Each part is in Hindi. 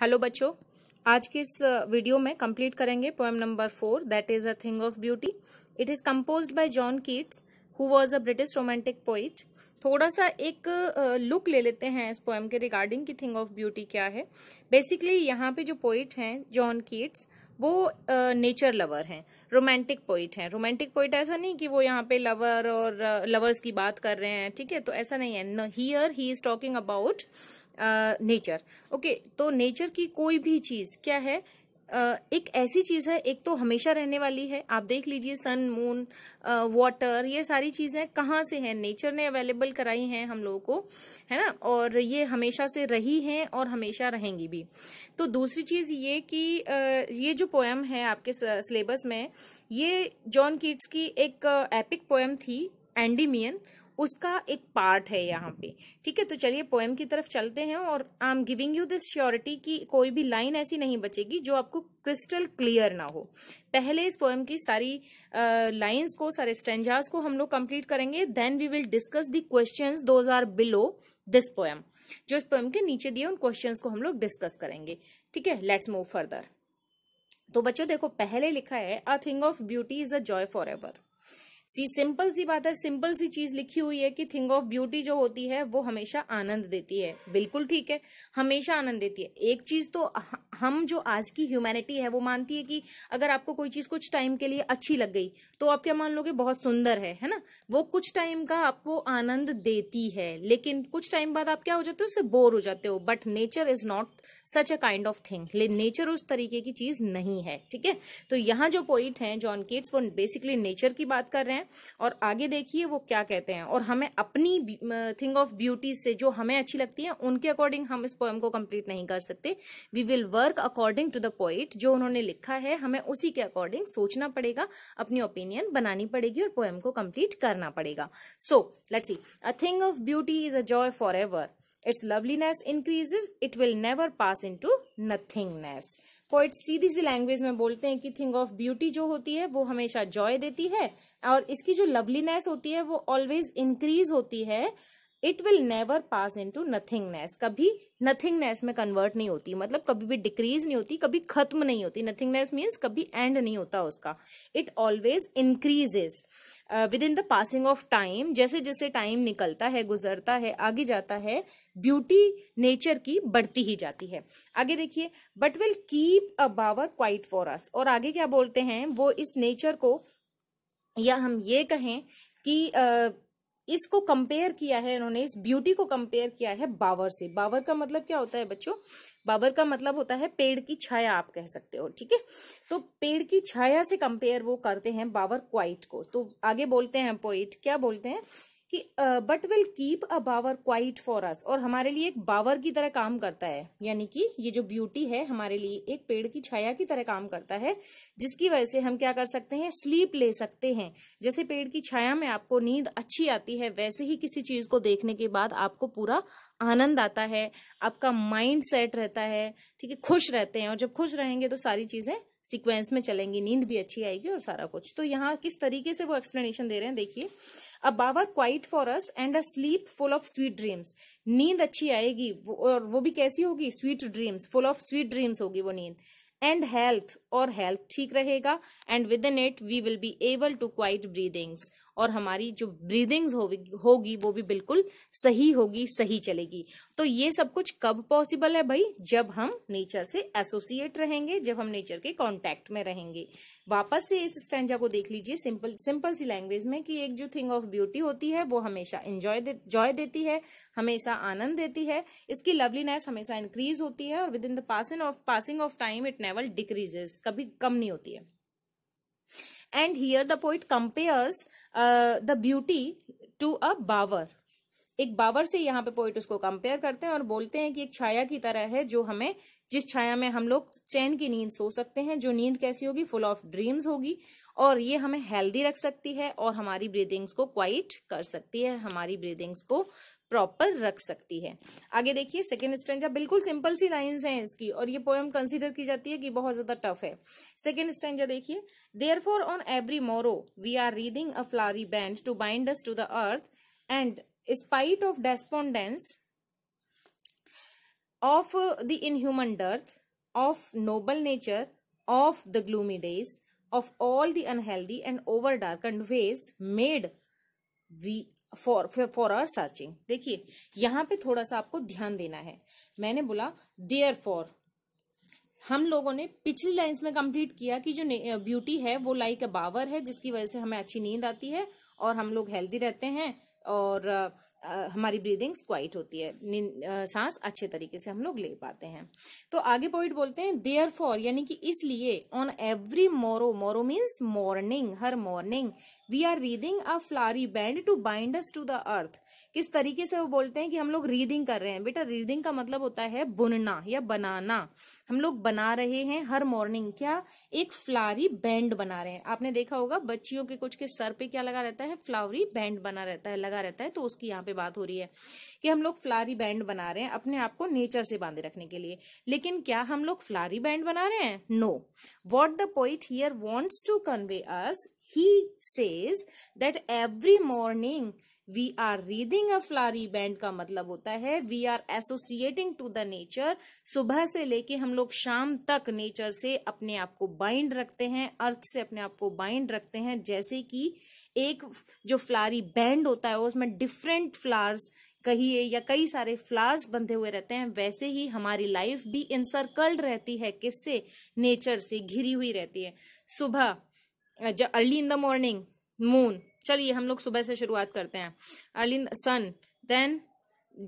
हेलो बच्चों आज के इस वीडियो में कंप्लीट करेंगे poem number four that is a thing of beauty it is compose by John Keats who was a British romantic poet थोड़ा सा एक लुक ले लेते हैं इस पोएम के regarding key thing of beauty क्या है बेसिकली यहाँ पे जो पोइट हैं जॉन कीट्स वो नेचर लवर हैं रोमांटिक पोइट हैं रोमांटिक पोइट ऐसा नहीं कि वो यहाँ पे लवर और लवर्स की बात कर रहे हैं ठीक है तो ऐसा नहीं है here he is talking about nature okay तो नेचर की कोई भी चीज क्या है एक ऐसी चीज है एक तो हमेशा रहने वाली है आप देख लीजिए सन मून वाटर ये सारी चीजें कहाँ से हैं नेचर ने अवेलेबल कराई हैं हम लोगों को है ना और ये हमेशा से रही हैं और हमेशा रहेंगी भी तो दूसरी चीज ये कि ये जो पोएम है आपके सिलेबस में ये जॉन किट्स की एक एपिक पोएम थी एंडीमियन उसका एक पार्ट है यहाँ पे ठीक है तो चलिए पोएम की तरफ चलते हैं और I am giving you this surety की कोई भी लाइन ऐसी नहीं बचेगी जो आपको क्रिस्टल क्लियर ना हो पहले इस पोएम की सारी लाइंस uh, को सारे स्टेंजास को हम लोग कंप्लीट करेंगे then we will discuss the question those are below this poem जो इस पोएम के नीचे दिए उन क्वेश्चन को हम लोग डिस्कस करेंगे ठीक है लेट्स मूव फर्दर तो बच्चों देखो पहले लिखा है a thing of beauty is a joy forever सी सिंपल सी बात है सिंपल सी चीज लिखी हुई है कि थिंग ऑफ ब्यूटी जो होती है वो हमेशा आनंद देती है बिल्कुल ठीक है हमेशा आनंद देती है एक चीज तो हम जो आज की ह्यूमैनिटी है वो मानती है कि अगर आपको कोई चीज कुछ टाइम के लिए अच्छी लग गई तो आप क्या मान लो कि बहुत सुंदर है है ना वो कुछ टाइम का आपको आनंद देती है लेकिन कुछ टाइम बाद आप क्या हो जाते हो उससे बोर हो जाते हो but nature is not such a kind of thing nature उस तरीके की चीज नहीं है ठीक है तो यहाँ जो पोइट है जॉन किट्स वो बेसिकली नेचर की बात कर रहे हैं हैं और आगे देखिए वो क्या कहते हैं और हमें अपनी थिंग ऑफ ब्यूटी से जो हमें अच्छी लगती है उनके अकॉर्डिंग हम इस पोएम को कंप्लीट नहीं कर सकते we will work according to the poet जो उन्होंने लिखा है हमें उसी के अकॉर्डिंग सोचना पड़ेगा अपनी ओपिनियन बनानी पड़ेगी और पोएम को कंप्लीट करना पड़ेगा so let's a thing of beauty is a joy for its loveliness increases it will never pass into nothingness poet सीधी सी लैंग्वेज में बोलते हैं कि थिंग ऑफ ब्यूटी जो होती है वो हमेशा जॉय देती है और इसकी जो लवलीनेस होती है वो ऑलवेज इंक्रीज होती है it will never pass into nothingness कभी नथिंगनेस में कन्वर्ट नहीं होती मतलब कभी भी डिक्रीज नहीं होती कभी खत्म नहीं होती नथिंगनेस मीन्स कभी एंड नहीं होता उसका it always increases within the passing of time जैसे जैसे टाइम निकलता है गुजरता है आगे जाता है ब्यूटी नेचर की बढ़ती ही जाती है आगे देखिए but will keep a bower quiet for us और आगे क्या बोलते हैं वो इस नेचर को या हम ये कहें कि uh, इसको कंपेयर किया है इन्होंने इस ब्यूटी को कंपेयर किया है बावर से बावर का मतलब क्या होता है बच्चों बावर का मतलब होता है पेड़ की छाया आप कह सकते हो ठीक है तो पेड़ की छाया से कंपेयर वो करते हैं बावर क्वाइट को तो आगे बोलते हैं पोइट क्या बोलते हैं कि but will keep a bower quiet for us और हमारे लिए एक बावर की तरह काम करता है यानी कि ये जो ब्यूटी है हमारे लिए एक पेड़ की छाया की तरह काम करता है जिसकी वजह से हम क्या कर सकते हैं स्लीप ले सकते हैं जैसे पेड़ की छाया में आपको नींद अच्छी आती है वैसे ही किसी चीज को देखने के बाद आपको पूरा आनंद आता है आपका माइंड सेट रहता है ठीक है खुश रहते हैं और जब खुश रहेंगे तो सारी चीजें सीक्वेंस में चलेंगी नींद भी अच्छी आएगी और सारा कुछ तो यहाँ किस तरीके से वो एक्सप्लेनेशन दे रहे हैं देखिए a bower quiet for us and a sleep full of sweet dreams नींद अच्छी आएगी और वो भी कैसी होगी sweet dreams full of sweet dreams होगी वो नींद एंड हेल्थ और हेल्थ ठीक रहेगा and within it we will be able to quiet breathings और हमारी जो ब्रीदिंग्स होगी वो भी बिल्कुल सही होगी सही चलेगी तो ये सब कुछ कब पॉसिबल है भाई जब हम नेचर से एसोसिएट रहेंगे जब हम नेचर के कांटेक्ट में रहेंगे वापस से इस स्टैंडा को देख लीजिए सिंपल सिंपल सी लैंग्वेज में कि एक जो थिंग ऑफ ब्यूटी होती है वो हमेशा इंजॉय जॉय देती है हमेशा आनंद देती है इसकी लवलीनेस हमेशा इंक्रीज होती है और within the passing of passing of time it never decreases कभी कम नहीं होती है and here the poet compares uh, the beauty to a bower एक बावर से यहाँ पे पोइट उसको कंपेयर करते हैं और बोलते हैं कि एक छाया की तरह है जो हमें जिस छाया में हम लोग चैन की नींद सो सकते हैं जो नींद कैसी होगी फुल ऑफ ड्रीम्स होगी और ये हमें हेल्दी रख सकती है और हमारी ब्रीदिंग्स को क्वाइट कर सकती है हमारी ब्रीदिंग्स को प्रॉपर रख सकती है आगे देखिए सेकेंड स्टेंजा बिल्कुल सिंपल सी लाइन्स हैं इसकी और ये पोएम कंसिडर की जाती है कि बहुत ज्यादा टफ है सेकेंड स्टेंजा देखिए therefore on every morrow we are reading a flowery band to bind us to the earth and spite of despondence of the inhuman dearth of noble nature of the gloomy days of the unhealthy and over darkened ways made we for for our searching देखिए यहाँ पे थोड़ा सा आपको ध्यान देना है मैंने बोला देयर फॉर हम लोगों ने पिछली लाइन्स में कंप्लीट किया कि जो ब्यूटी है वो लाइक अ बावर है जिसकी वजह से हमें अच्छी नींद आती है और हम लोग हेल्दी रहते हैं और हमारी ब्रीदिंग क्वाइट होती है सांस अच्छे तरीके से हम लोग ले पाते हैं तो आगे पॉइंट बोलते हैं देयर फॉर यानी कि इसलिए on every morrow morrow means morning हर morning we are wreathing a flowery band to bind us to the earth किस तरीके से वो बोलते हैं कि हम लोग रीदिंग कर रहे हैं बेटा रीदिंग का मतलब होता है बुनना या बनाना हम लोग बना रहे हैं हर मॉर्निंग क्या एक फ्लावरी बैंड बना रहे हैं आपने देखा होगा बच्चियों के कुछ के सर पे क्या लगा रहता है फ्लावरी बैंड बना रहता है लगा रहता है तो उसकी यहाँ पे बात हो रही है कि हम लोग फ्लारी बैंड बना रहे हैं अपने आप को नेचर से बांधे रखने के लिए लेकिन क्या हम लोग फ्लारी बैंड बना रहे हैं no what the point here wants to convey us he says that every morning we are reading a flowery band का मतलब होता है we are associating to the nature सुबह से लेके हम लोग शाम तक नेचर से अपने आप को बाइंड रखते हैं अर्थ से अपने आप को बाइंड रखते हैं जैसे कि एक जो फ्लारी बैंड होता है उसमें डिफरेंट फ्लावर्स कहिए या कई सारे फ्लावर्स बंधे हुए रहते हैं वैसे ही हमारी लाइफ भी इंसर्कल्ड रहती है किससे नेचर से घिरी हुई रहती है सुबह early in the morning moon चलिए हम लोग सुबह से शुरुआत करते हैं अर्ली इन सन देन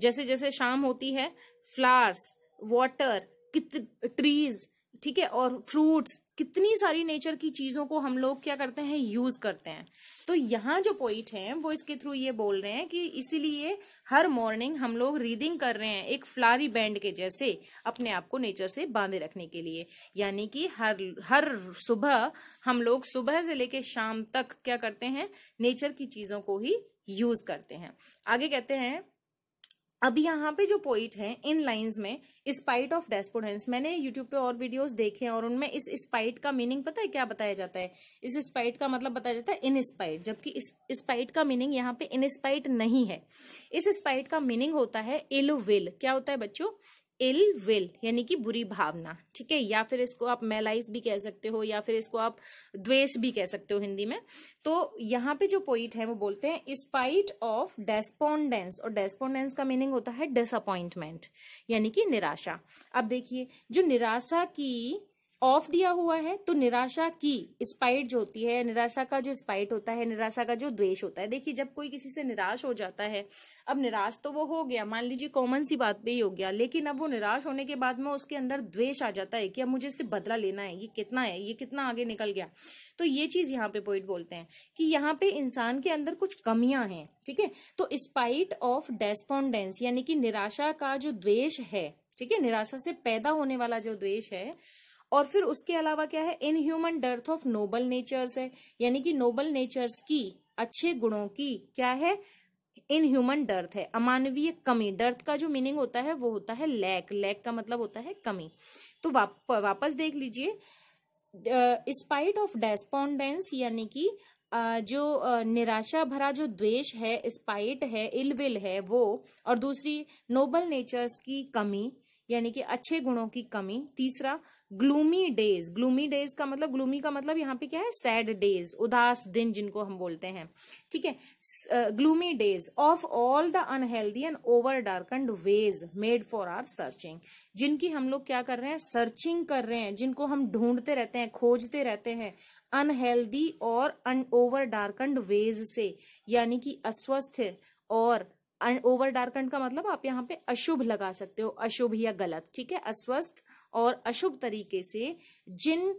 जैसे जैसे शाम होती है फ्लावर्स वाटर कित ट्रीज ठीक है और फ्रूट्स कितनी सारी नेचर की चीजों को हम लोग क्या करते हैं यूज करते हैं तो यहाँ जो पोइट हैं वो इसके थ्रू ये बोल रहे हैं कि इसीलिए हर मॉर्निंग हम लोग रीडिंग कर रहे हैं एक फ्लारी बैंड के जैसे अपने आप को नेचर से बांधे रखने के लिए यानी कि हर हर सुबह हम लोग सुबह से लेकर शाम तक क्या करते हैं नेचर की चीजों को ही यूज करते हैं आगे कहते हैं अब यहाँ पे जो पॉइंट है इन लाइंस में स्पाइट ऑफ डेस्पोडेंस मैंने यूट्यूब पे और वीडियोस देखे हैं और उनमें इस स्पाइट का मीनिंग पता है क्या बताया जाता है इस स्पाइट का मतलब बताया जाता है इन स्पाइट जबकि इस स्पाइट का मीनिंग यहाँ पे इन स्पाइट नहीं है इस स्पाइट का मीनिंग होता है इल विल क्या होता है बच्चों इल विल यानी कि बुरी भावना ठीक है या फिर इसको आप मेलाइस भी कह सकते हो या फिर इसको आप द्वेष भी कह सकते हो हिंदी में तो यहाँ पे जो पोइट है वो बोलते हैं स्पाइट ऑफ डेस्पोंडेंस और डेस्पोंडेंस का मीनिंग होता है डिसअपॉइंटमेंट यानी कि निराशा अब देखिए जो निराशा की ऑफ दिया हुआ है तो निराशा की स्पाइट जो होती है निराशा का जो स्पाइट होता है निराशा का जो द्वेष होता है देखिए जब कोई किसी से निराश हो जाता है अब निराश तो वो हो गया मान लीजिए कॉमन सी बात पे ही हो गया लेकिन अब वो निराश होने के बाद में उसके अंदर द्वेष आ जाता है कि अब मुझे इससे बदला लेना है ये कितना है ये कितना आगे निकल गया तो ये चीज यहाँ पे पॉइंट बोलते हैं कि यहाँ पे इंसान के अंदर कुछ कमियां हैं ठीक है तो स्पाइट ऑफ डेस्पोंडेंस यानी कि निराशा का जो द्वेष है ठीक है निराशा से पैदा होने वाला जो द्वेष है और फिर उसके अलावा क्या है inhuman dearth of noble natures है यानी कि नोबल नेचर्स की अच्छे गुणों की क्या है इन ह्यूमन डर्थ है अमानवीय कमी डर्थ का जो मीनिंग होता है वो होता है लैक लैक का मतलब होता है कमी तो वाप, वापस देख लीजिए स्पाइट ऑफ डेस्पोंडेंस यानी कि जो निराशा भरा जो द्वेष है स्पाइट है इलविल है वो और दूसरी नोबल नेचर्स की कमी यानी कि अच्छे गुणों की कमी तीसरा ग्लूमी डेज ग्लूमी डेज का मतलब ग्लूमी का मतलब यहाँ पे क्या है सैड डेज उदास दिन जिनको हम बोलते हैं ठीक है gloomy days of all the unhealthy and over darkened ways made for our searching जिनकी हम लोग क्या कर रहे हैं सर्चिंग कर रहे हैं जिनको हम ढूंढते रहते हैं खोजते रहते हैं अनहेल्दी और अन ओवर डार्कंड वेज से यानी कि अस्वस्थ और ओवर डार्कन का मतलब आप यहाँ पे अशुभ लगा सकते हो अशुभ या गलत ठीक है अस्वस्थ और अशुभ तरीके से जिन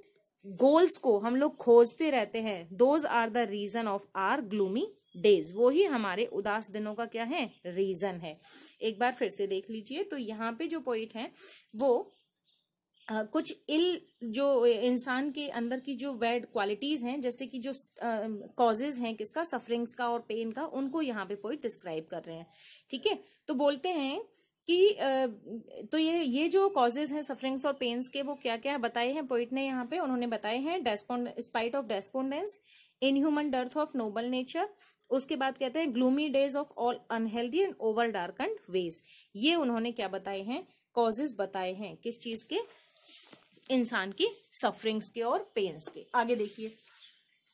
गोल्स को हम लोग खोजते रहते हैं those are the reason of our gloomy days वो ही हमारे उदास दिनों का क्या है रीजन है एक बार फिर से देख लीजिए तो यहाँ पे जो पॉइंट है वो कुछ इल जो इंसान के अंदर की जो बैड क्वालिटीज हैं जैसे कि जो कॉजेज uh, हैं किसका सफरिंग्स का और पेन का उनको यहाँ पे पोइट डिस्क्राइब कर रहे हैं ठीक है तो बोलते हैं कि uh, तो ये ये जो कॉजेज हैं सफरिंग्स और पेन्स के वो क्या क्या बताए हैं पोइट ने यहाँ पे उन्होंने बताए हैं despond spite of despondence inhuman dearth of noble nature उसके बाद कहते हैं gloomy days of all unhealthy and over darkened ways ये उन्होंने क्या बताए हैं कॉजेज बताए हैं किस चीज के इंसान की सफरिंग्स के और पेन्स के आगे देखिए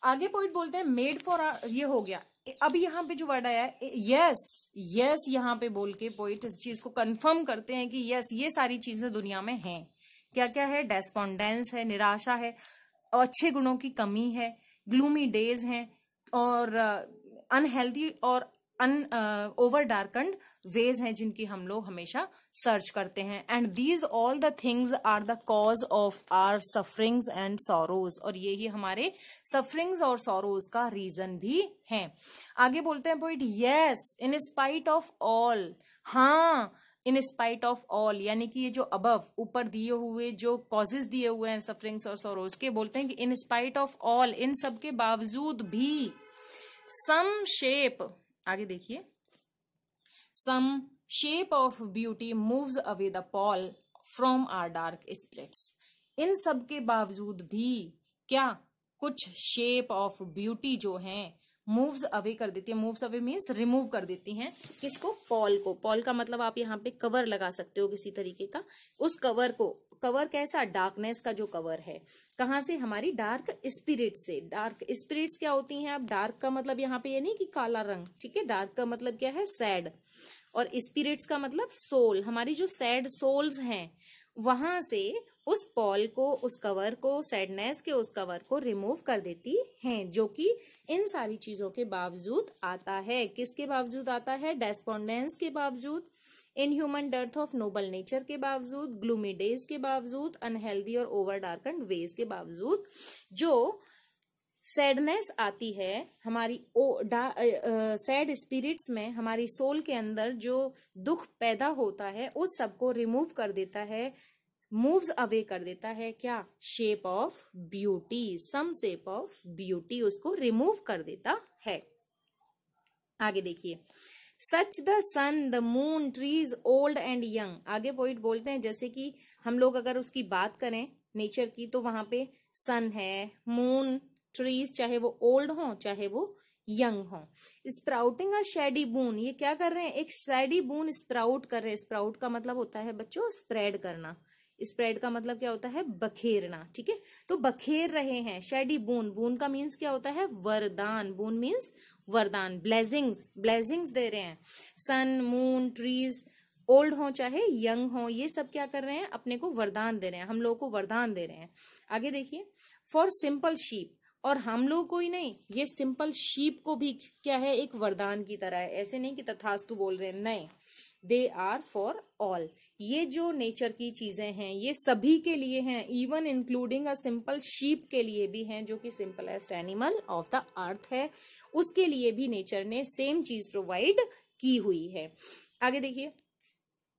आगे पॉइंट बोलते हैं मेड फॉर ये हो गया अब यहाँ पे जो वर्ड आया है यस यस यहाँ पे बोल के पोइट इस चीज को कंफर्म करते हैं कि यस ये सारी चीजें दुनिया में हैं क्या क्या है डेस्पॉन्डेंस है निराशा है अच्छे गुणों की कमी है ग्लूमी डेज हैं और अनहेल्दी uh, और अन ओवर डार्कंड वेज हैं जिनकी हम लोग हमेशा सर्च करते हैं and these all the things are the cause of our sufferings and sorrows और ये ही हमारे सफरिंग्स और सोरोज का रीजन भी है आगे बोलते हैं poet yes in spite of all हाँ इन स्पाइट ऑफ ऑल यानी कि ये जो अबव ऊपर दिए हुए जो कॉजेज दिए हुए हैं सफरिंग्स और सोरोज के बोलते हैं कि इन स्पाइट ऑफ ऑल इन सब के बावजूद भी सम शेप आगे देखिए some shape of beauty moves away the pall from our dark spirits इन सब के बावजूद भी क्या कुछ शेप ऑफ ब्यूटी जो हैं मूव्स अवे कर देती है मूव्स अवे मीन्स रिमूव कर देती हैं किसको पॉल को पॉल का मतलब आप यहाँ पे कवर लगा सकते हो किसी तरीके का उस कवर को कवर कैसा डार्कनेस का जो कवर है कहाँ से हमारी डार्क स्पिरिट से डार्क स्पिरिट्स क्या होती हैं अब डार्क का मतलब यहाँ पे ये नहीं कि काला रंग ठीक है डार्क का मतलब क्या है सैड और स्पिरिट्स का मतलब सोल हमारी जो सैड सोल्स हैं वहां से उस पॉल को उस कवर को सैडनेस के उस कवर को रिमूव कर देती हैं जो कि इन सारी चीज़ों के बावजूद आता है किसके बावजूद आता है डेस्पोंडेंस के बावजूद inhuman dearth of noble nature के बावजूद ग्लूमी डेज के बावजूद अनहेल्दी और ओवर डार्कन वेज के बावजूद जो सैडनेस आती है हमारी ओ डा सैड स्पिरिट्स में हमारी सोल के अंदर जो दुख पैदा होता है उस सब को रिमूव कर देता है मूव्स अवे कर देता है क्या shape of beauty some shape of beauty उसको रिमूव कर देता है आगे देखिए such the sun the moon trees old and young आगे पॉइंट बोलते हैं जैसे कि हम लोग अगर उसकी बात करें नेचर की तो वहां पे सन है मून ट्रीज चाहे वो ओल्ड हो चाहे वो यंग हो स्प्राउटिंग अ शेडी बून ये क्या कर रहे हैं एक शेडी बून स्प्राउट कर रहे हैं स्प्राउट का मतलब होता है बच्चों स्प्रेड करना स्प्रेड का मतलब क्या होता है बखेरना ठीक है तो बखेर रहे हैं शेडी बून बून का मीन्स क्या होता है वरदान बून मीन्स वरदान ब्लेजिंग्स ब्लेजिंग्स दे रहे हैं सन मून ट्रीज ओल्ड हो चाहे यंग हो ये सब क्या कर रहे हैं अपने को वरदान दे रहे हैं हम लोगों को वरदान दे रहे हैं आगे देखिए फॉर सिंपल शीप और हम लोग को ही नहीं ये सिंपल शीप को भी क्या है एक वरदान की तरह है ऐसे नहीं कि तथास्तु बोल रहे हैं नहीं दे आर फॉर ऑल ये जो नेचर की चीज़ें हैं ये सभी के लिए हैं even including a simple sheep के लिए भी हैं जो कि simplest animal of the earth है उसके लिए भी नेचर ने सेम चीज़ प्रोवाइड की हुई है आगे देखिए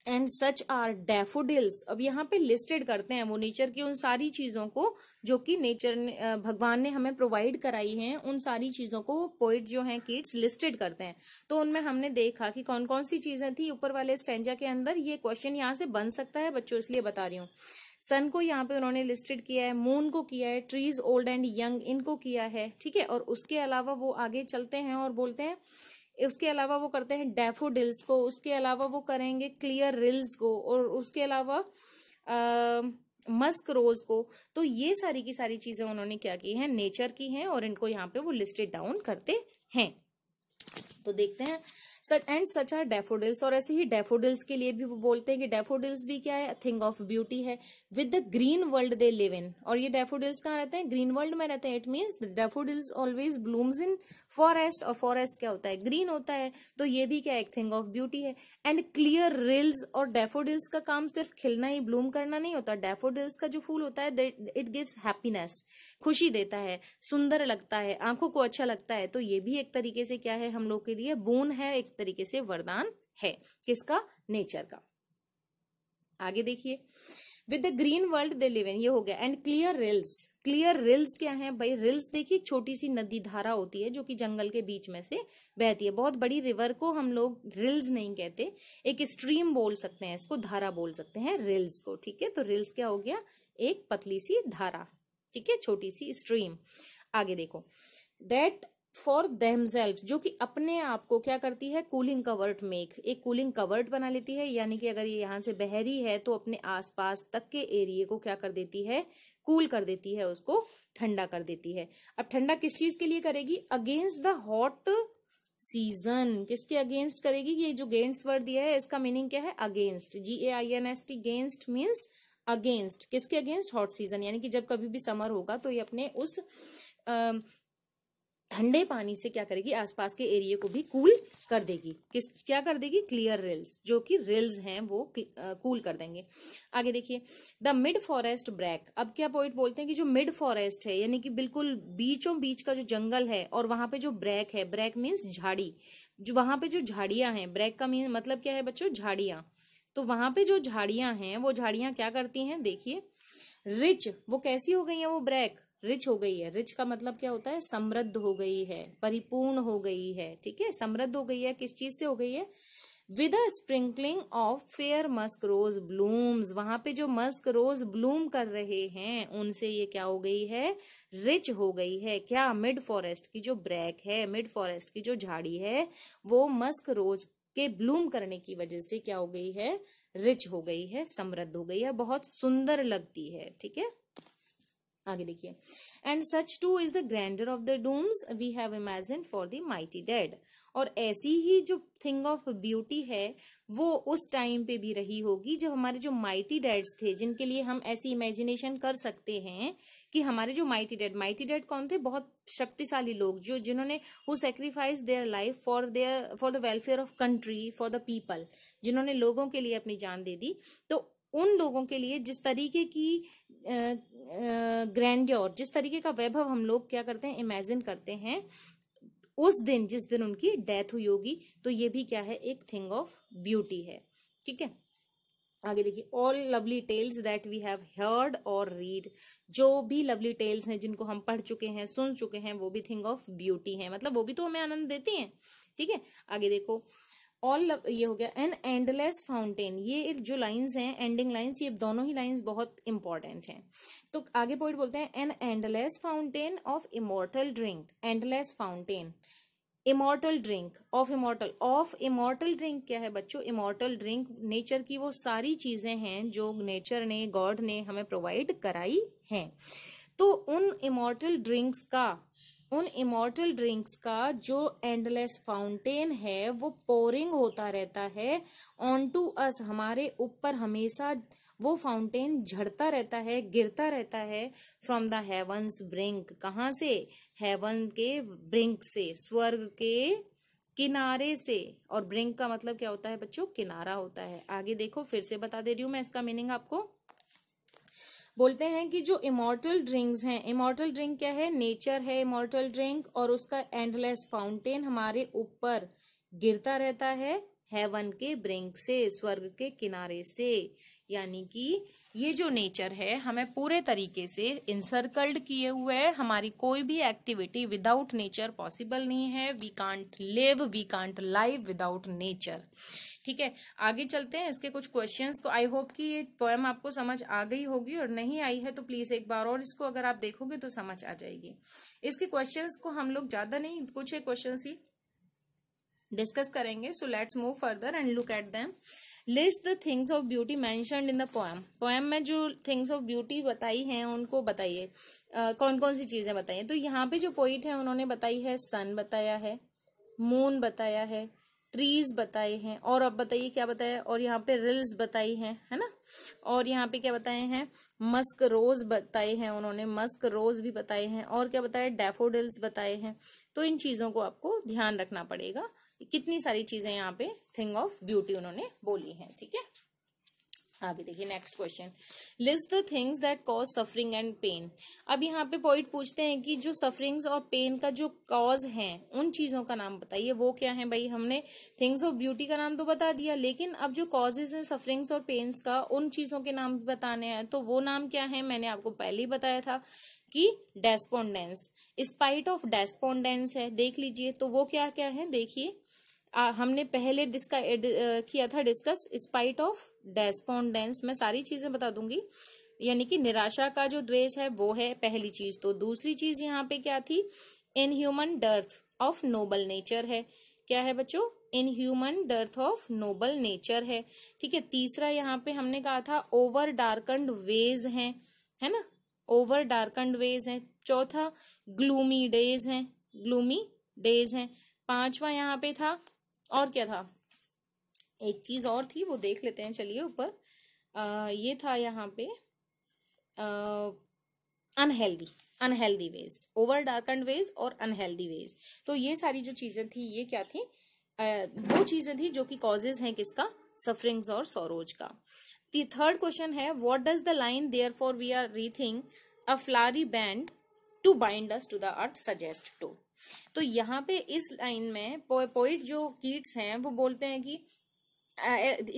एंड सच आर डेफोडिल्स अब यहाँ पे लिस्टेड करते हैं वो नेचर की उन सारी चीजों को जो कि नेचर ने भगवान ने हमें प्रोवाइड कराई हैं उन सारी चीजों को पोइट जो हैं किड्स लिस्टेड करते हैं तो उनमें हमने देखा कि कौन कौन सी चीजें थी ऊपर वाले स्टेंजा के अंदर ये क्वेश्चन यहाँ से बन सकता है बच्चों इसलिए बता रही हूँ सन को यहाँ पे उन्होंने लिस्टेड किया है मून को किया है ट्रीज ओल्ड एंड यंग इनको किया है ठीक है और उसके अलावा वो आगे चलते हैं और बोलते हैं उसके अलावा वो करते हैं डेफोडिल्स को उसके अलावा वो करेंगे क्लियर रिल्स को और उसके अलावा मस्क रोज को तो ये सारी की सारी चीजें उन्होंने क्या की हैं नेचर की हैं और इनको यहाँ पे वो लिस्टेड डाउन करते हैं तो देखते हैं such and such are daffodils और ऐसे ही डेफोडिल्स के लिए भी वो बोलते हैं कि डेफोडिल्स भी क्या है थिंग ऑफ ब्यूटी है with the green world they live in और ये डेफोडिल्स कहाँ रहते हैं ग्रीन वर्ल्ड में रहते हैं it means daffodils always blooms in forest और फॉरेस्ट क्या होता है ग्रीन होता है तो ये भी क्या है एक थिंग ऑफ ब्यूटी है एंड क्लियर रिल्स और डेफोडिल्स का काम सिर्फ खिलना ही ब्लूम करना नहीं होता डेफोडिल्स का जो फूल होता है इट गिव्स हैप्पीनेस खुशी देता है सुंदर लगता है आंखों को अच्छा लगता है तो ये भी एक तरीके से क्या है हम लोग के लिए बोन है एक तरीके से वरदान है किसका नेचर का आगे देखिए with the green world they live in ये हो गया and clear rills clear rills क्या है भाई रिल्स देखिए छोटी सी नदी धारा होती है जो कि जंगल के बीच में से बहती है बहुत बड़ी रिवर को हम लोग रिल्स नहीं कहते एक स्ट्रीम बोल सकते हैं इसको धारा बोल सकते हैं रिल्स को ठीक है तो रिल्स क्या हो गया एक पतली सी धारा ठीक है छोटी सी स्ट्रीम आगे देखो दैट फॉर देमसेल्व्स जो कि अपने आप को क्या करती है कूलिंग कवर्ट मेक एक कूलिंग कवर्ट बना लेती है यानी कि अगर ये यहाँ से बहरी है तो अपने आसपास तक के एरिए को क्या कर देती है कूल कर देती है उसको ठंडा कर देती है अब ठंडा किस चीज के लिए करेगी अगेंस्ट द हॉट सीजन किसके अगेंस्ट करेगी ये जो गेंस्ट वर्ड दिया है इसका मीनिंग क्या है against G A I N S T gainst means against किसके अगेंस्ट हॉट सीजन यानी कि जब कभी भी समर होगा तो ये अपने उस ठंडे पानी से क्या करेगी आसपास के एरिया को भी कूल कर देगी किस क्या कर देगी क्लियर रेल्स जो कि रेल्स हैं वो कूल कर देंगे आगे देखिए द मिड फॉरेस्ट ब्रैक अब क्या पॉइंट बोलते हैं कि जो मिड फॉरेस्ट है यानी कि बिल्कुल बीचों बीच का जो जंगल है और वहां पे जो ब्रैक है ब्रैक मीन्स झाड़ी जो वहां पे जो झाड़ियां हैं ब्रैक का मीन मतलब क्या है बच्चों झाड़ियां तो वहां पे जो झाड़ियां हैं वो झाड़ियां क्या करती हैं देखिए रिच वो कैसी हो गई हैं वो ब्रैक रिच हो गई है रिच का मतलब क्या होता है समृद्ध हो गई है परिपूर्ण हो गई है ठीक है समृद्ध हो गई है किस चीज से हो गई है with a sprinkling of fair musk rose blooms वहां पे जो मस्क रोज ब्लूम कर रहे हैं उनसे ये क्या हो गई है रिच हो गई है क्या मिड फॉरेस्ट की जो ब्रैक है मिड फॉरेस्ट की जो झाड़ी है वो मस्क रोज के ब्लूम करने की वजह से क्या हो गई है रिच हो गई है समृद्ध हो गई है बहुत सुंदर लगती है ठीक है आगे देखिए and such too is the grandeur of the dooms we have imagine for the mighty dead और ऐसी ही जो थिंग ऑफ ब्यूटी है वो उस टाइम पे भी रही होगी जब हमारे जो माइटी डेड्स थे जिनके लिए हम ऐसी इमेजिनेशन कर सकते हैं कि हमारे जो माइटी डेड माइटी डेड कौन थे बहुत शक्तिशाली लोग जो जिन्होंने who sacrifice their life for their for the welfare of country for the people जिन्होंने लोगों के लिए अपनी जान दे दी तो उन लोगों के लिए जिस तरीके की ग्रैंड्योर जिस तरीके का वैभव हम लोग क्या करते हैं इमेजिन करते हैं उस दिन जिस दिन उनकी डेथ हुई होगी तो ये भी क्या है एक थिंग ऑफ ब्यूटी है ठीक है आगे देखिए all lovely tales that we have heard और रीड जो भी लवली टेल्स हैं जिनको हम पढ़ चुके हैं सुन चुके हैं वो भी थिंग ऑफ ब्यूटी है मतलब वो भी तो हमें आनंद देती हैं ठीक है आगे देखो ऑल ये हो गया एन एंडलेस फाउंटेन ये जो लाइंस हैं एंडिंग लाइंस ये दोनों ही लाइंस बहुत इंपॉर्टेंट हैं तो आगे पॉइंट बोलते हैं an endless fountain of immortal drink endless fountain immortal drink of immortal of immortal drink क्या है बच्चों इमोर्टल ड्रिंक नेचर की वो सारी चीजें हैं जो नेचर ने गॉड ने हमें प्रोवाइड कराई हैं तो उन इमोर्टल ड्रिंक्स का उन इमोर्टल ड्रिंक्स का जो एंडलेस फाउंटेन है वो पोरिंग होता रहता है ऑन टू अस हमारे ऊपर हमेशा वो फाउंटेन झड़ता रहता है गिरता रहता है फ्रॉम द हेवंस ब्रिंक कहाँ से हेवन के ब्रिंक से स्वर्ग के किनारे से और ब्रिंक का मतलब क्या होता है बच्चों किनारा होता है आगे देखो फिर से बता दे रही हूँ मैं इसका मीनिंग आपको बोलते हैं कि जो इमोर्टल ड्रिंक्स हैं इमोर्टल ड्रिंक क्या है नेचर है इमोर्टल ड्रिंक और उसका एंडलेस फाउंटेन हमारे ऊपर गिरता रहता है हेवन के ब्रिंक से स्वर्ग के किनारे से यानी कि ये जो नेचर है हमें पूरे तरीके से इंसर्कल्ड किए हुए है हमारी कोई भी एक्टिविटी विदाउट नेचर पॉसिबल नहीं है we can't live we can't live without nature ठीक है आगे चलते हैं इसके कुछ क्वेश्चंस को आई होप कि ये पोएम आपको समझ आ गई होगी और नहीं आई है तो प्लीज एक बार और इसको अगर आप देखोगे तो समझ आ जाएगी इसके क्वेश्चन को हम लोग ज्यादा नहीं कुछ है क्वेश्चन ही डिस्कस करेंगे so let's move further and look at them list the things of beauty mentioned in the poem poem में जो थिंग्स ऑफ ब्यूटी बताई हैं उनको बताइए कौन कौन सी चीज़ें बताइए तो यहाँ पे जो पोइट हैं उन्होंने बताई है सन बताया है मून बताया है ट्रीज बताए हैं और अब बताइए क्या बताया और यहाँ पे रिल्स बताई हैं है ना और यहाँ पे क्या बताए हैं मस्क रोज बताए हैं उन्होंने मस्क रोज भी बताए हैं और क्या बताया डैफोडिल्स बताए हैं तो इन चीज़ों को आपको ध्यान रखना पड़ेगा कितनी सारी चीजें यहाँ पे थिंग ऑफ ब्यूटी उन्होंने बोली है ठीक है आगे देखिए next question list the things that cause suffering and pain अब यहाँ पे पॉइंट पूछते हैं कि जो सफरिंग्स और पेन का जो कॉज है उन चीजों का नाम बताइए वो क्या है भाई हमने थिंग्स ऑफ ब्यूटी का नाम तो बता दिया लेकिन अब जो कॉजेज हैं सफरिंग्स और पेन्स का उन चीजों के नाम बताने हैं तो वो नाम क्या है मैंने आपको पहले ही बताया था कि डेस्पोंडेंस स्पाइट ऑफ डेस्पोंडेंस है देख लीजिए तो वो क्या क्या है देखिए आ, हमने पहले डिस्का किया था डिस्कस स्पाइट ऑफ डेस्पोंडेंस मैं सारी चीजें बता दूंगी यानी कि निराशा का जो द्वेष है वो है पहली चीज तो दूसरी चीज यहाँ पे क्या थी inhuman dearth of noble nature है क्या है बच्चों inhuman dearth of noble nature है ठीक है तीसरा यहाँ पे हमने कहा था ओवर डार्कंड वेज हैं है ना ओवर डार्कंड वेज हैं चौथा ग्लूमी डेज हैं ग्लूमी डेज हैं पांचवा यहाँ पे था और क्या था एक चीज और थी वो देख लेते हैं चलिए ऊपर ये था यहाँ पे unhealthy unhealthy ways over darkened ways और अनहेल्दी वेज तो ये सारी जो चीजें थी ये क्या थी वो चीजें थी जो कि कॉजेज हैं किसका सफरिंग्स और सौरोज का थर्ड क्वेश्चन है what does the line therefore we are wreathing a flowery band to bind us to the earth suggest to तो यहाँ पे इस लाइन में पोइट जो कीट्स हैं वो बोलते हैं कि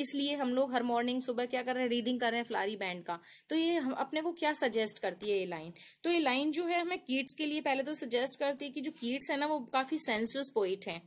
इसलिए हम लोग हर मॉर्निंग सुबह क्या कर रहे हैं रीडिंग कर रहे हैं फ्लारी बैंड का तो ये हम अपने को क्या सजेस्ट करती है ये लाइन तो ये लाइन जो है हमें कीट्स के लिए पहले तो सजेस्ट करती है कि जो कीट्स है ना वो काफी सेंसुअस पोइट हैं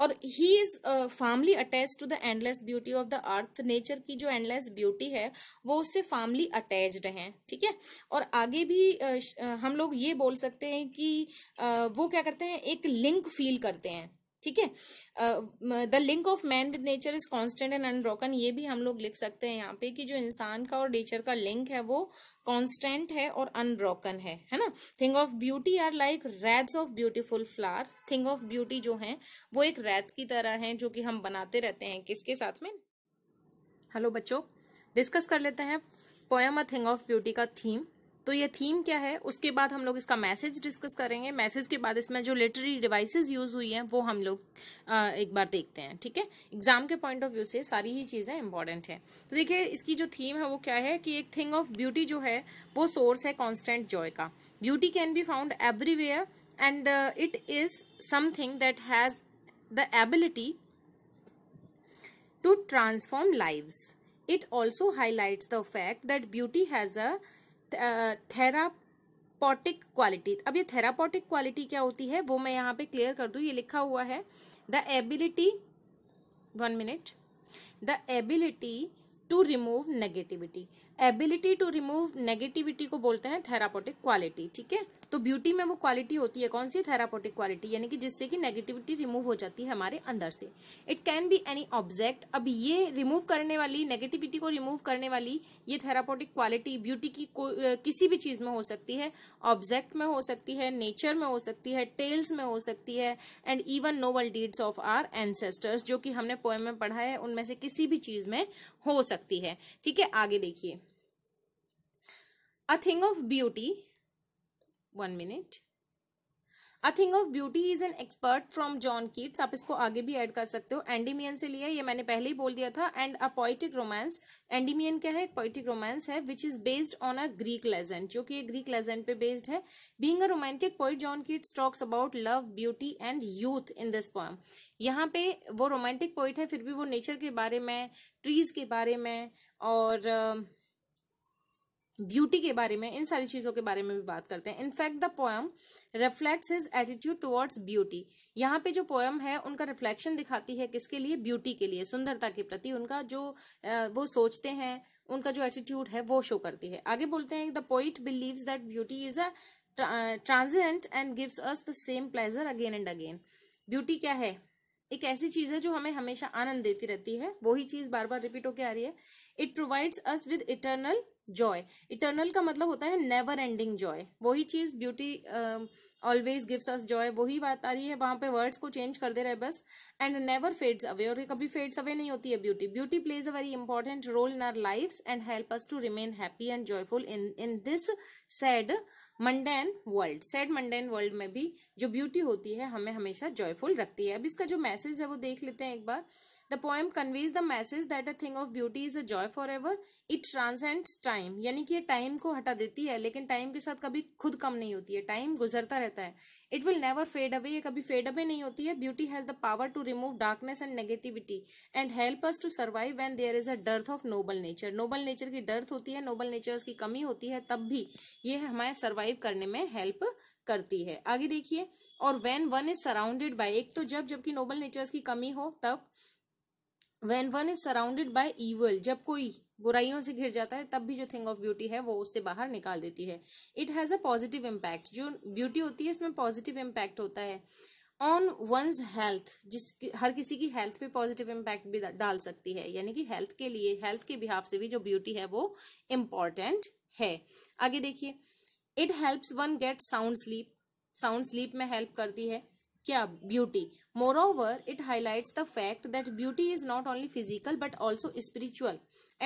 और he is formally attach to the endless beauty of the earth nature की जो एंडलेस ब्यूटी है वो उससे फार्मली अटैच्ड हैं ठीक है और आगे भी uh, uh, हम लोग ये बोल सकते हैं कि uh, वो क्या करते हैं एक लिंक फील करते हैं ठीक है the link of man with nature is constant and unbroken ये भी हम लोग लिख सकते हैं यहाँ पे कि जो इंसान का और नेचर का लिंक है वो कांस्टेंट है और अनब्रोकन है है ना thing of beauty are like reds of beautiful flowers thing of beauty जो है वो एक रेत की तरह है जो कि हम बनाते रहते हैं किसके साथ में हेलो बच्चों डिस्कस कर लेते हैं poem a thing of beauty का थीम तो ये थीम क्या है उसके बाद हम लोग इसका मैसेज डिस्कस करेंगे मैसेज के बाद इसमें जो लिटरेरी डिवाइसेज यूज हुई हैं वो हम लोग एक बार देखते हैं ठीक है एग्जाम के पॉइंट ऑफ व्यू से सारी ही चीज़ें इंपॉर्टेंट है तो देखिए इसकी जो थीम है वो क्या है कि एक थिंग ऑफ ब्यूटी जो है वो सोर्स है कॉन्स्टेंट जॉय का beauty can be found everywhere and it is something that has the ability to transform lives it also highlights the fact that beauty has a therapeutic quality अब ये थेरापोटिक क्वालिटी क्या होती है वो मैं यहाँ पे क्लियर कर दू ये लिखा हुआ है the ability one minute the ability to remove negativity ability to remove negativity को बोलते हैं थेरापोटिक क्वालिटी ठीक है तो ब्यूटी में वो क्वालिटी होती है कौन सी थेरापोटिक क्वालिटी यानी कि जिससे कि नेगेटिविटी रिमूव हो जाती है हमारे अंदर से it can be any object अब ये रिमूव करने वाली नेगेटिविटी को रिमूव करने वाली ये थेरापोटिक क्वालिटी ब्यूटी की को, किसी भी चीज में हो सकती है ऑब्जेक्ट में हो सकती है नेचर में हो सकती है टेल्स में हो सकती है and even noble deeds of our ancestors जो कि हमने पोएम में पढ़ा है उनमें से किसी भी चीज में हो सकती है ठीक है आगे देखिए a thing of beauty one minute a thing of beauty is an expert from John Keats आप इसको आगे भी ऐड कर सकते हो एंडीमियन से लिया ये मैंने पहले ही बोल दिया था and a poetic romance Endymion क्या है एक पोइटिक रोमांस है which is based on a Greek legend जो कि एक ग्रीक लेजेंड पे बेस्ड है being a romantic poet John Keats talks about love beauty and youth in this poem यहाँ पे वो रोमांटिक पोइट है फिर भी वो नेचर के बारे में ट्रीज के बारे में और uh, ब्यूटी के बारे में इन सारी चीजों के बारे में भी बात करते हैं in fact the poem reflects his attitude towards beauty यहाँ पे जो पोयम है उनका रिफ्लेक्शन दिखाती है किसके लिए ब्यूटी के लिए सुंदरता के प्रति उनका जो वो सोचते हैं उनका जो एटीट्यूड है वो शो करती है आगे बोलते हैं the poet believe that beauty is a transient and gives us the same pleasure again and again beauty क्या है एक ऐसी चीज है जो हमें हमेशा आनंद देती रहती है वही चीज बार बार रिपीट होके आ रही है it provides us with eternal joy eternal का मतलब होता है नेवर एंडिंग जॉय वही चीज beauty always gives us joy वही बात आ रही है वहां पे वर्ड्स को चेंज कर दे रहे बस एंड नेवर फेड्स अवे और कभी फेड्स अवे नहीं होती है beauty beauty plays a very important role in our life and help us to remain happy and joyful in in this sad mundane world sad mundane world में भी जो ब्यूटी होती है हमें हमेशा जॉयफुल रखती है अब इसका जो मैसेज है वो देख लेते हैं एक बार the poem conveys the message that a thing of beauty is a joy forever it transcends time यानी कि ये टाइम को हटा देती है लेकिन टाइम के साथ कभी खुद कम नहीं होती है टाइम गुजरता रहता है it will never fade away ये कभी फेड अवे नहीं होती है beauty has the power to remove darkness and negativity and help us to survive when there is a dearth of noble nature noble nature की डर्थ होती है नोबल नेचर की कमी होती है तब भी ये हमारे सर्वाइव करने में हेल्प करती है आगे देखिए और when one is surrounded by एक तो जब जबकि नोबल नेचर्स की कमी हो तब when one is surrounded by evil जब कोई बुराइयों से घिर जाता है तब भी जो थिंग ऑफ ब्यूटी है वो उससे बाहर निकाल देती है it has a positive impact जो ब्यूटी होती है इसमें पॉजिटिव इम्पैक्ट होता है ऑन वंस हेल्थ जिस हर किसी की हेल्थ पे पॉजिटिव इम्पैक्ट भी डाल सकती है यानी कि हेल्थ के लिए हेल्थ के बिहाफ से भी जो ब्यूटी है वो इम्पॉर्टेंट है आगे देखिए it helps one get sound sleep sound sleep में हेल्प करती है क्या beauty Moreover, it highlights the fact that beauty is not only physical but also spiritual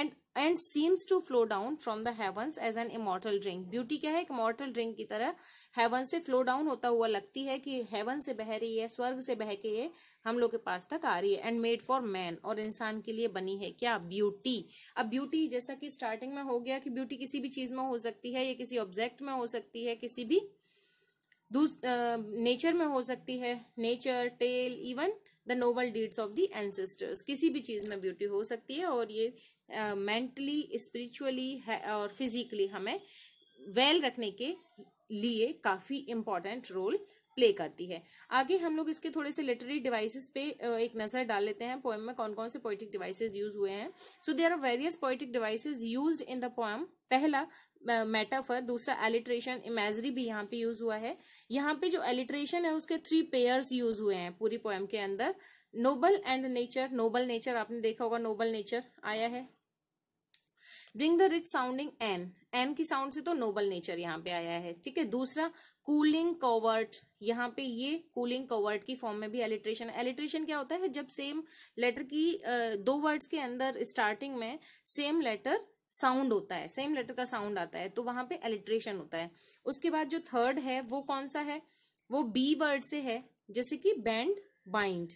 and and seems to flow down from the heavens as an immortal drink. Beauty क्या है एक immortal drink की तरह heaven से flow down होता हुआ लगती है कि heaven से बह रही है स्वर्ग से बह के ये हम लोग के पास तक आ रही है and made for man और इंसान के लिए बनी है क्या beauty अब beauty जैसा कि starting में हो गया कि beauty किसी भी चीज में हो सकती है या किसी object में हो सकती है किसी भी नेचर में हो सकती है nature tell even the noble deeds of the ancestors किसी भी चीज़ में ब्यूटी हो सकती है और ये मेंटली uh, स्पिरिचुअली और फिजिकली हमें वेल well रखने के लिए काफ़ी इम्पॉर्टेंट रोल प्ले करती है आगे हम लोग इसके थोड़े से लिटरेरी डिवाइसेस पे एक नज़र डाल लेते हैं पोएम में कौन कौन से पोइटिक डिवाइसेस यूज हुए हैं so there are various poetic devices used in the poem पहला मेटाफर दूसरा एलिट्रेशन इमेजरी भी यहाँ पे यूज हुआ है यहाँ पे जो एलिट्रेशन है उसके थ्री पेयर्स यूज हुए हैं पूरी पोएम के अंदर noble and nature noble nature आपने देखा होगा नोबल नेचर आया है during the rich sounding N N की साउंड से तो नोबल नेचर यहाँ पे आया है ठीक है दूसरा कूलिंग कवर्ट यहाँ पे ये कूलिंग कवर्ट की फॉर्म में भी एलिट्रेशन एलिट्रेशन क्या होता है जब सेम लेटर की दो वर्ड्स के अंदर स्टार्टिंग में सेम लेटर साउंड होता है सेम लेटर का साउंड आता है तो वहां पे एलिट्रेशन होता है उसके बाद जो थर्ड है वो कौन सा है वो बी वर्ड से है जैसे कि बैंड बाइंड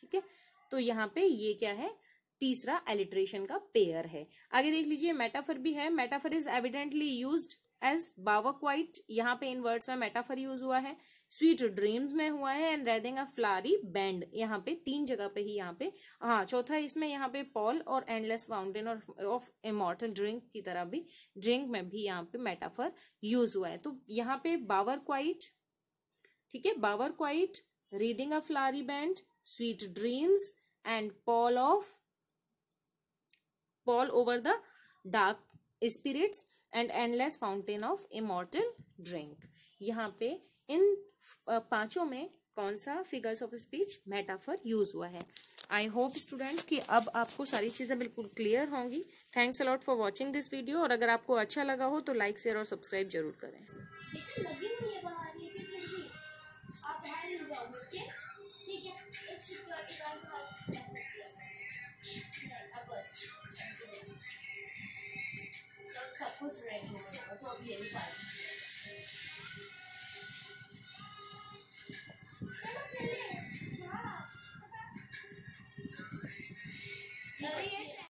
ठीक है तो यहाँ पे ये क्या है तीसरा एलिट्रेशन का पेयर है आगे देख लीजिए मेटाफर भी है metaphor is evidently used as quiet यहाँ पे इन वर्ड्स में मेटाफर यूज हुआ है स्वीट ड्रीम्स में हुआ है and reading a flowery band यहाँ पे तीन जगह पे ही यहाँ पे हाँ चौथा इसमें यहाँ पे पॉल और एंडलेस फाउंटेन और ऑफ इमोर्टल ड्रिंक की तरह भी ड्रिंक में भी यहाँ पे मेटाफर यूज हुआ है तो यहाँ पे बावर क्वाइट ठीक है bower quiet reading a flowery band sweet dreams and pall of pall over the dark spirits and endless fountain of immortal drink यहाँ पे इन पांचों में कौन सा figures of speech metaphor use हुआ है आई होप स्टूडेंट्स कि अब आपको सारी चीज़ें बिल्कुल क्लियर होंगी thanks a lot for watching this video और अगर आपको अच्छा लगा हो तो लाइक शेयर और सब्सक्राइब जरूर करें